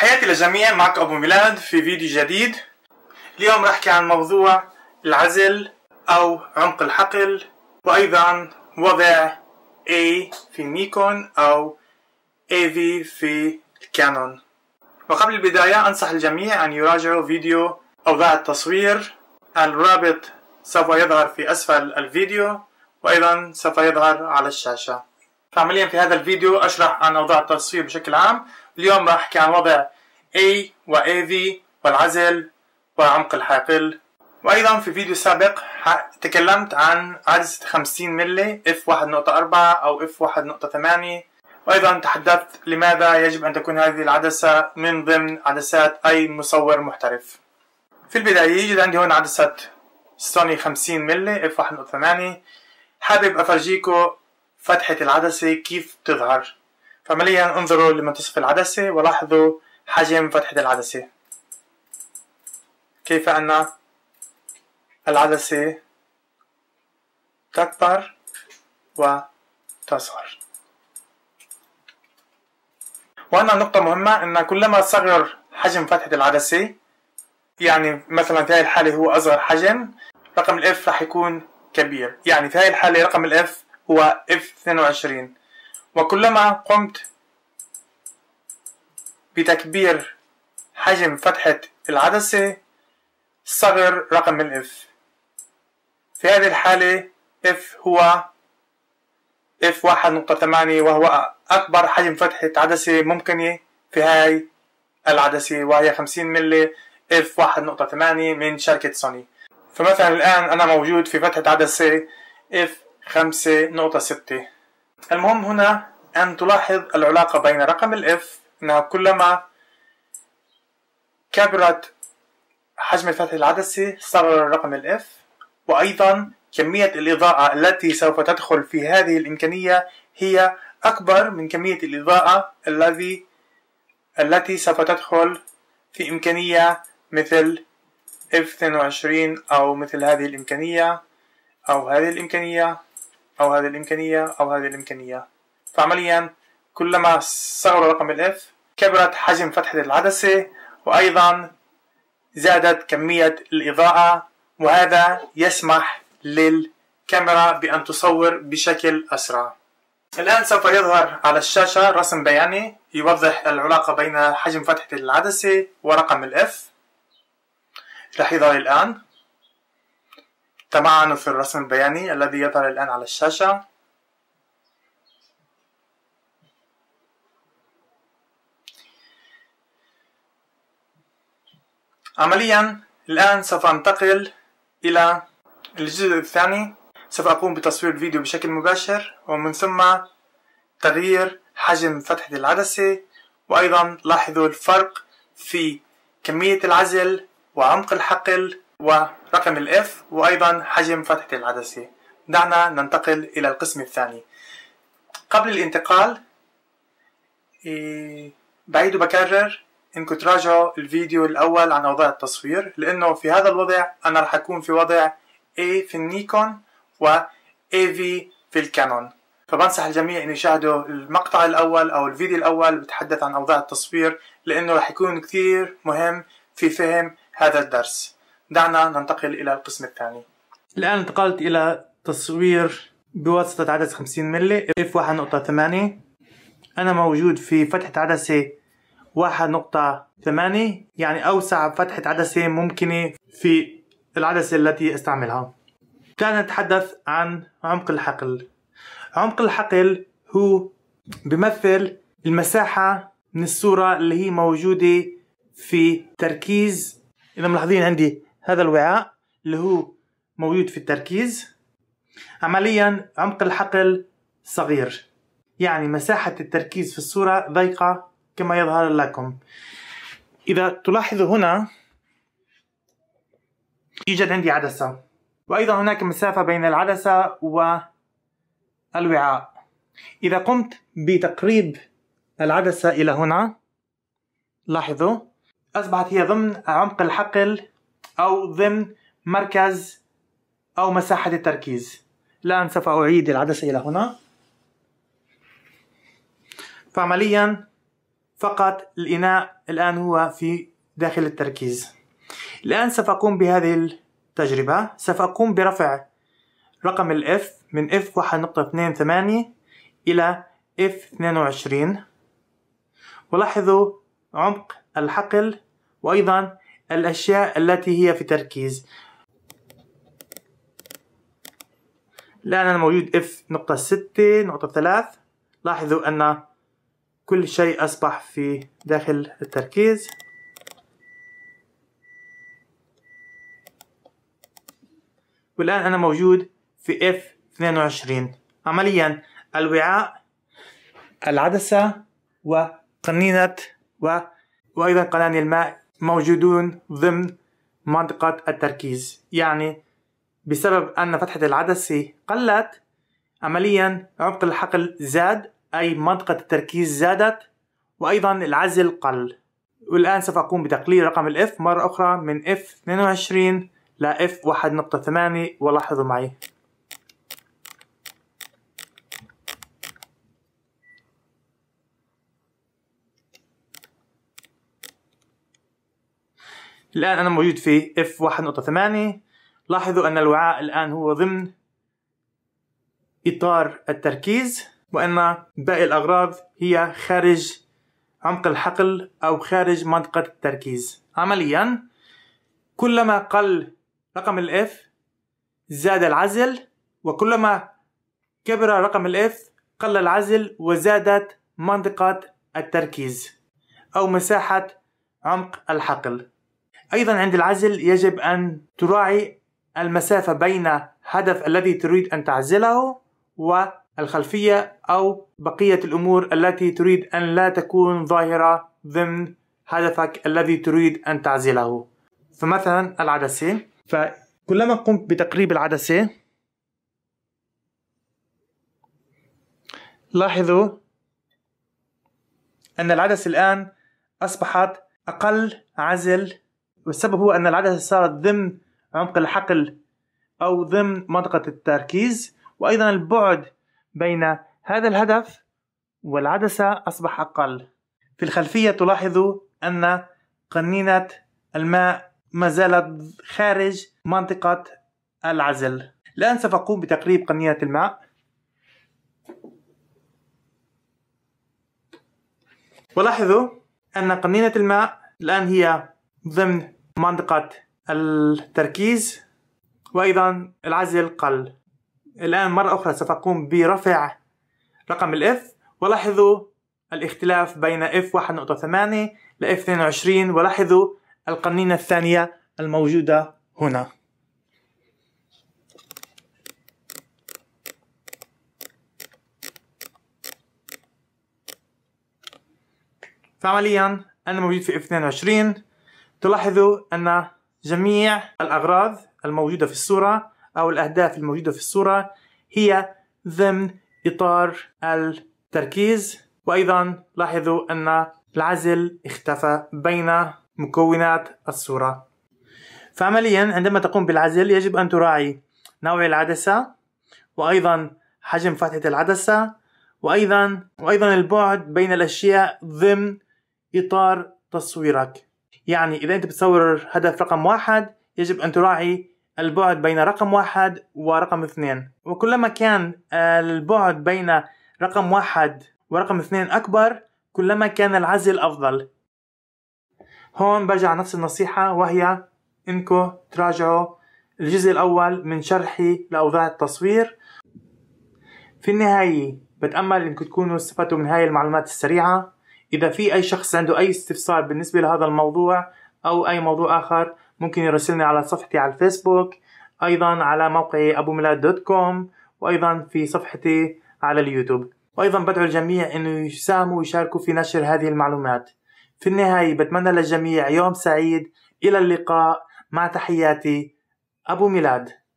تحياتي للجميع معك أبو ميلاد في فيديو جديد اليوم راح أحكي عن موضوع العزل أو عمق الحقل وأيضا وضع A في نيكون أو AV في كانون وقبل البداية أنصح الجميع أن يراجعوا فيديو أوضاع التصوير الرابط سوف يظهر في أسفل الفيديو وأيضا سوف يظهر على الشاشة فعمليا في هذا الفيديو أشرح عن أوضاع التصوير بشكل عام اليوم راح احكي عن وضع A و AV والعزل وعمق الحافل وأيضا في فيديو سابق تكلمت عن عدسة 50 ملي f1.4 أو f1.8 وأيضا تحدثت لماذا يجب أن تكون هذه العدسة من ضمن عدسات أي مصور محترف في البداية يوجد عندي هون عدسة سوني 50 ملي f1.8 حابب أفرجيكم فتحة العدسة كيف تظهر فعمليا انظروا لمنتصف العدسة ولاحظوا حجم فتحة العدسة كيف أن العدسة تكبر وتصغر وهنا نقطة مهمة أن كلما صغر حجم فتحة العدسة يعني مثلا في هذه الحالة هو أصغر حجم رقم الاف راح يكون كبير يعني في هذه الحالة رقم الاف هو اف 22 وكلما قمت بتكبير حجم فتحة العدسة صغر رقم الإف F في هذه الحالة F هو F1.8 وهو أكبر حجم فتحة عدسة ممكنة في هاي العدسة وهي 50 ملي F1.8 من شركة سوني فمثلا الآن أنا موجود في فتحة عدسة F5.6 المهم هنا أن تلاحظ العلاقة بين رقم الاف أنها كلما كبرت حجم الفتح العدسي صغر الرقم الاف وأيضا كمية الإضاءة التي سوف تدخل في هذه الإمكانية هي أكبر من كمية الإضاءة الذي التي سوف تدخل في إمكانية مثل F22 أو مثل هذه الإمكانية أو هذه الإمكانية أو هذه الإمكانية أو هذه الإمكانية فعمليا كلما صغر رقم الاف كبرت حجم فتحة العدسة وأيضا زادت كمية الإضاءة وهذا يسمح للكاميرا بأن تصور بشكل أسرع الآن سوف يظهر على الشاشة رسم بياني يوضح العلاقة بين حجم فتحة العدسة ورقم الاف راح يظهر الآن طبعا في الرسم البياني الذي يظهر الآن على الشاشة عمليا الآن سوف أنتقل إلى الجزء الثاني سوف أقوم بتصوير فيديو بشكل مباشر ومن ثم تغيير حجم فتحة العدسة وأيضا لاحظوا الفرق في كمية العزل وعمق الحقل ورقم الاف وأيضا حجم فتحة العدسة دعنا ننتقل إلى القسم الثاني قبل الانتقال إيه، بعيد وبكرر انكم تراجعوا الفيديو الأول عن أوضاع التصوير لأنه في هذا الوضع أنا رح أكون في وضع A في النيكون و AV في الكانون فبنصح الجميع أن يشاهدوا المقطع الأول أو الفيديو الأول بتحدث عن أوضاع التصوير لأنه رح يكون كثير مهم في فهم هذا الدرس دعنا ننتقل إلى القسم الثاني الآن انتقلت إلى تصوير بواسطة عدسة 50 ملي اف 1.8 أنا موجود في فتحة عدسة 1.8 يعني أوسع فتحة عدسة ممكنة في العدسة التي أستعملها دعنا نتحدث عن عمق الحقل عمق الحقل هو بمثل المساحة من الصورة اللي هي موجودة في تركيز إذا ملاحظين عندي هذا الوعاء اللي هو موجود في التركيز عمليا عمق الحقل صغير يعني مساحة التركيز في الصورة ضيقة كما يظهر لكم إذا تلاحظوا هنا يوجد عندي عدسة وأيضا هناك مسافة بين العدسة والوعاء إذا قمت بتقريب العدسة إلى هنا لاحظوا أصبحت هي ضمن عمق الحقل أو ضمن مركز أو مساحة التركيز الآن سوف أعيد العدسة إلى هنا فعمليا فقط الإناء الآن هو في داخل التركيز الآن سوف أقوم بهذه التجربة سوف أقوم برفع رقم ال F من F1.28 إلى F22 ولاحظوا عمق الحقل وأيضا الأشياء التي هي في تركيز الآن أنا موجود F نقطة ستة نقطة ثلاث لاحظوا أن كل شيء أصبح في داخل التركيز والآن أنا موجود في F22 عمليا الوعاء العدسة وقنينة و... وأيضا قناني الماء موجودون ضمن منطقة التركيز يعني بسبب أن فتحة العدسة قلت عمليا عمق الحقل زاد أي منطقة التركيز زادت وأيضا العزل قل والآن سوف أقوم بتقليل رقم الاف مرة أخرى من F22 ل F1.8 ولاحظوا معي الآن أنا موجود في F1.8 لاحظوا أن الوعاء الآن هو ضمن إطار التركيز وأن باقي الأغراض هي خارج عمق الحقل أو خارج منطقة التركيز عمليا كلما قل رقم F زاد العزل وكلما كبر رقم F قل العزل وزادت منطقة التركيز أو مساحة عمق الحقل أيضا عند العزل يجب أن تراعي المسافة بين هدف الذي تريد أن تعزله والخلفية أو بقية الأمور التي تريد أن لا تكون ظاهرة ضمن هدفك الذي تريد أن تعزله فمثلا العدسة فكلما قمت بتقريب العدسة لاحظوا أن العدسة الآن أصبحت أقل عزل والسبب هو أن العدسة صارت ضمن عمق الحقل أو ضمن منطقة التركيز وأيضا البعد بين هذا الهدف والعدسة أصبح أقل في الخلفية تلاحظ أن قنينة الماء ما زالت خارج منطقة العزل الآن سوف أقوم بتقريب قنينة الماء ولاحظوا أن قنينة الماء الآن هي ضمن منطقة التركيز وأيضا العزل قل الآن مرة أخرى سوف أقوم برفع رقم الاف ولاحظوا الاختلاف بين اف 1.8 ل f 22 ولاحظوا القنينة الثانية الموجودة هنا فعمليا أنا موجود في f 22 تلاحظوا أن جميع الأغراض الموجودة في الصورة أو الأهداف الموجودة في الصورة هي ضمن إطار التركيز وأيضا لاحظوا أن العزل اختفى بين مكونات الصورة فعمليا عندما تقوم بالعزل يجب أن تراعي نوع العدسة وأيضا حجم فتحة العدسة وأيضا وأيضا البعد بين الأشياء ضمن إطار تصويرك يعني إذا أنت بتصور هدف رقم واحد يجب أن تراعي البعد بين رقم واحد ورقم اثنين وكلما كان البعد بين رقم واحد ورقم اثنين أكبر كلما كان العزل أفضل هون برجع نفس النصيحة وهي إنكم تراجعوا الجزء الأول من شرحي لأوضاع التصوير في النهاية بتأمل إنكم تكونوا استفدتوا من هاي المعلومات السريعة إذا في أي شخص عنده أي استفسار بالنسبة لهذا الموضوع أو أي موضوع آخر ممكن يرسلني على صفحتي على الفيسبوك أيضا على موقعي أبو ميلاد دوت كوم وأيضا في صفحتي على اليوتيوب وأيضا بدعو الجميع أنه يساهموا ويشاركوا في نشر هذه المعلومات في النهاية بتمنى للجميع يوم سعيد إلى اللقاء مع تحياتي أبو ميلاد